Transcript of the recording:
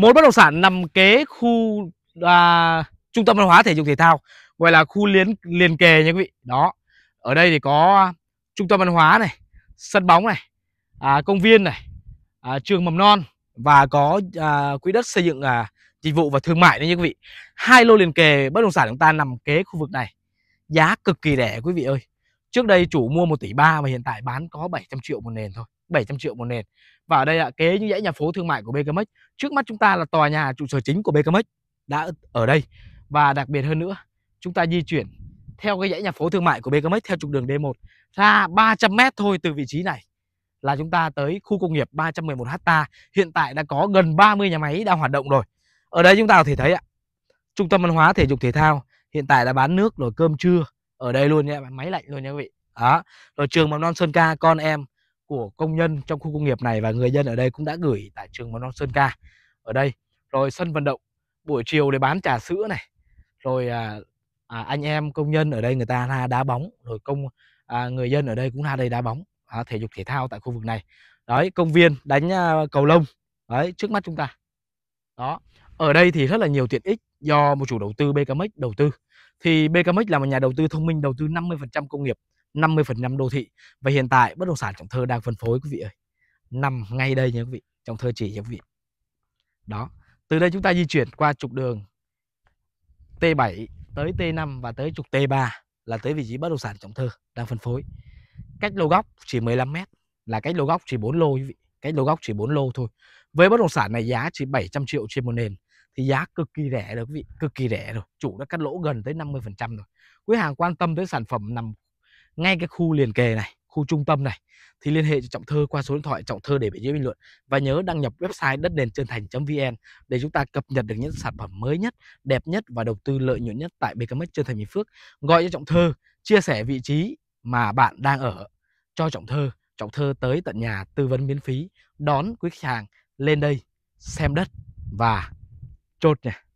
một bất động sản nằm kế khu à, trung tâm văn hóa thể dục thể thao gọi là khu liên liền kề nha quý vị đó ở đây thì có trung tâm văn hóa này sân bóng này à, công viên này à, trường mầm non và có à, quỹ đất xây dựng à, dịch vụ và thương mại nha quý vị hai lô liền kề bất động sản chúng ta nằm kế khu vực này giá cực kỳ rẻ quý vị ơi trước đây chủ mua 1 tỷ ba mà hiện tại bán có 700 triệu một nền thôi 700 triệu một nền và ở đây ạ kế như dãy nhà phố thương mại của BKMX trước mắt chúng ta là tòa nhà trụ sở chính của BKMX đã ở đây và đặc biệt hơn nữa chúng ta di chuyển theo cái dãy nhà phố thương mại của BKMX theo trục đường D1 ra 300m thôi từ vị trí này là chúng ta tới khu công nghiệp 311 ha hiện tại đã có gần 30 nhà máy đang hoạt động rồi ở đây chúng ta có thể thấy ạ trung tâm văn hóa thể dục thể thao hiện tại đã bán nước rồi cơm trưa ở đây luôn nha máy lạnh luôn nha quý vị đó rồi trường mầm non Sơn Ca con em của công nhân trong khu công nghiệp này và người dân ở đây cũng đã gửi tại trường mầm non Sơn Ca ở đây rồi sân vận động buổi chiều để bán trà sữa này rồi à, à, anh em công nhân ở đây người ta ra đá bóng rồi công à, người dân ở đây cũng ra đây đá bóng à, thể dục thể thao tại khu vực này đấy công viên đánh à, cầu lông đấy trước mắt chúng ta đó ở đây thì rất là nhiều tiện ích do một chủ đầu tư BKMX đầu tư thì BKMX là một nhà đầu tư thông minh đầu tư 50% công nghiệp 50% đô thị và hiện tại bất động sản Trọng Thơ đang phân phối quý vị ơi nằm ngay đây nha quý vị Trọng Thơ chỉ cho quý vị đó từ đây chúng ta di chuyển qua trục đường T7 tới T5 và tới trục T3 là tới vị trí bất động sản Trọng Thơ đang phân phối cách lô góc chỉ 15 mét là cách lô góc chỉ 4 lô quý vị cách lô góc chỉ 4 lô thôi với bất động sản này giá chỉ 700 triệu trên một nền thì giá cực kỳ rẻ rồi quý vị cực kỳ rẻ rồi chủ đã cắt lỗ gần tới 50% rồi quý hàng quan tâm tới sản phẩm nằm ngay cái khu liền kề này khu trung tâm này thì liên hệ cho Trọng Thơ qua số điện thoại Trọng Thơ để dưới bình luận và nhớ đăng nhập website đất nền chân thành.vn để chúng ta cập nhật được những sản phẩm mới nhất, đẹp nhất và đầu tư lợi nhuận nhất tại BKMX chân Thành Bình Phước. Gọi cho Trọng Thơ chia sẻ vị trí mà bạn đang ở cho Trọng Thơ, Trọng Thơ tới tận nhà tư vấn miễn phí, đón quý khách hàng lên đây xem đất và chốt nha.